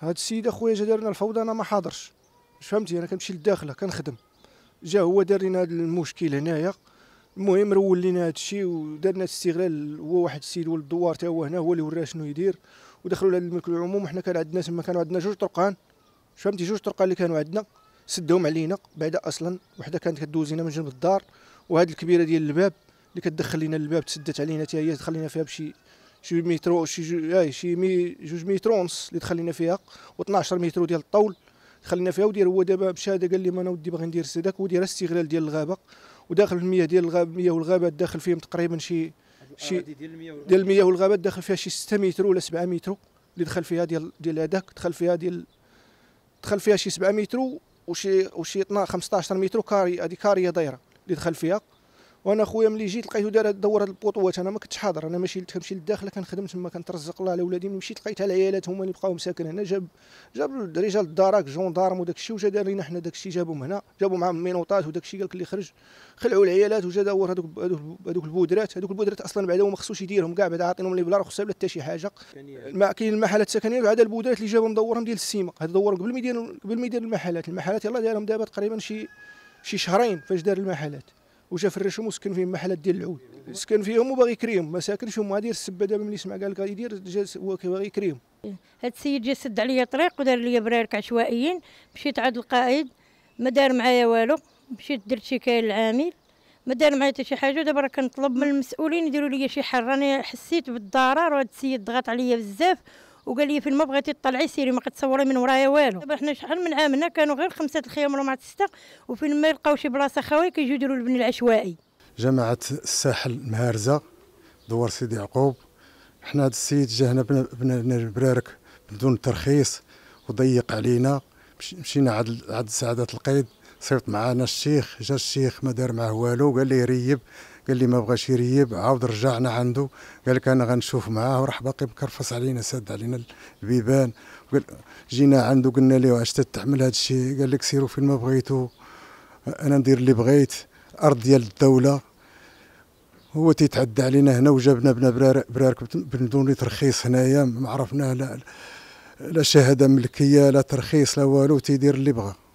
هاد السيد اخويا جا دار لنا الفوضى انا ما حاضرش مش فهمتي انا كنمشي للداخله كنخدم جا هو دار لنا هاد المشكل هنايا المهم رول لينا هاد الشيء ودار لنا استغلال هو واحد السيد ولد الدوار تا هو هنا هو اللي وراه شنو يدير ودخلوا لهاد الملك العموم وحنا كان عندنا تما كانوا عندنا جوج طرقان فهمتي جوج طرقان اللي كانوا عندنا سدهم علينا بعدا اصلا وحده كانت كدوز لنا من جنب الدار وهاد الكبيره ديال الباب اللي كتدخل لنا الباب تسدت علينا حتى هي دخل لنا فيها بشي شي متر جوج اي شي مي جوج متر ونص اللي تخلينا فيها و12 متر ديال الطول خلينا فيها ودير هو دابا مشى هذا قال لي ما انا ودي باغي ندير سداك ودير استغلال ديال الغابه وداخل المياه ديال الغابه المياه والغابات داخل فيهم تقريبا شي شي ديال المياه والغابات داخل فيها شي 6 متر ولا 7 متر اللي دخل فيها ديال ديال هذاك دخل فيها ديال دخل فيها شي 7 متر وشي وشي 12 15 متر كاري هذه كاريه دايره اللي دخل فيها وانا خويا ملي جيت لقيته دار دور هاد البطوات انا ما كنتش حاضر انا ماشي كنمشي للداخل كنخدم تما كنترزق الله على ولادي ملي مشيت لقيت العيالات هما اللي بقاو مساكن هنا جاب جاب رجال الدارك جوندارم وداك الشيء وجا دار لينا حنا داك الشيء جابهم هنا جابوا معاهم المينوطات وداك الشيء قال اللي خرج خلعوا العيالات وجا دور هذوك هذوك البودرات هذوك البودرات اصلا بعدا ما خصوش يديرهم كاع بعدا عاطينهم لي بلا رخصه بلا حتى شي حاجه يعني- ما كاين المحلات السكنيه بعدا البودرات اللي جابهم دورهم ديال السيمه هذا دور قبل ما يدير قبل ما يدير المحلات المحلات يلاه دارهم دابا تقريبا شي شي شهرين فاش دار المحلات وجا فرشهم وسكن فيهم محلات ديال العود سكن فيهم وباغي يكريهم ما ساكنش وما غادي السبه دابا ملي سمع قال لك غادي يدير جا هو باغي يكريهم هاد السيد جا سد عليا طريق ودار لي برارك عشوائيين مشيت عند القائد ما دار معايا والو مشيت درت شكايه للعامل ما دار معايا حتى شي حاجه ودابا راه كنطلب من المسؤولين يديروا لي شي حل راني حسيت بالضرر وهاد السيد ضغط عليا بزاف وقال لي فين ما بغيتي تطلعي سيري ما كتصوري من ورايا والو دابا حنا شحال من عام هنا كانوا غير خمسه الخيام ولا مع سته وفين ما يلقاو شي بلاصه خاويه كيجيو يديروا البن العشوائي جماعه الساحل مهارزه دوار سيدي يعقوب حنا هذا السيد جا هنا بن البرارك بدون ترخيص وضيق علينا مشينا عند عند سعاده القيد صيفط معنا الشيخ جا الشيخ ما دار معاه والو قال لي ريب قال لي ما بغاش يريب عاود رجعنا عنده قال لك انا غنشوف معاه وراح باقي طيب، مكرفص علينا سد علينا البيبان قال جينا عنده قلنا له واش تعمل هذا الشيء قال لك سيروا فين ما بغيتوا انا ندير اللي بغيت ارض ديال الدوله هو تيتعدى علينا هنا وجابنا بنا برارك بدون ترخيص هنايا ما عرفناه لا لا شهاده ملكيه لا ترخيص لا والو تيدير اللي بغى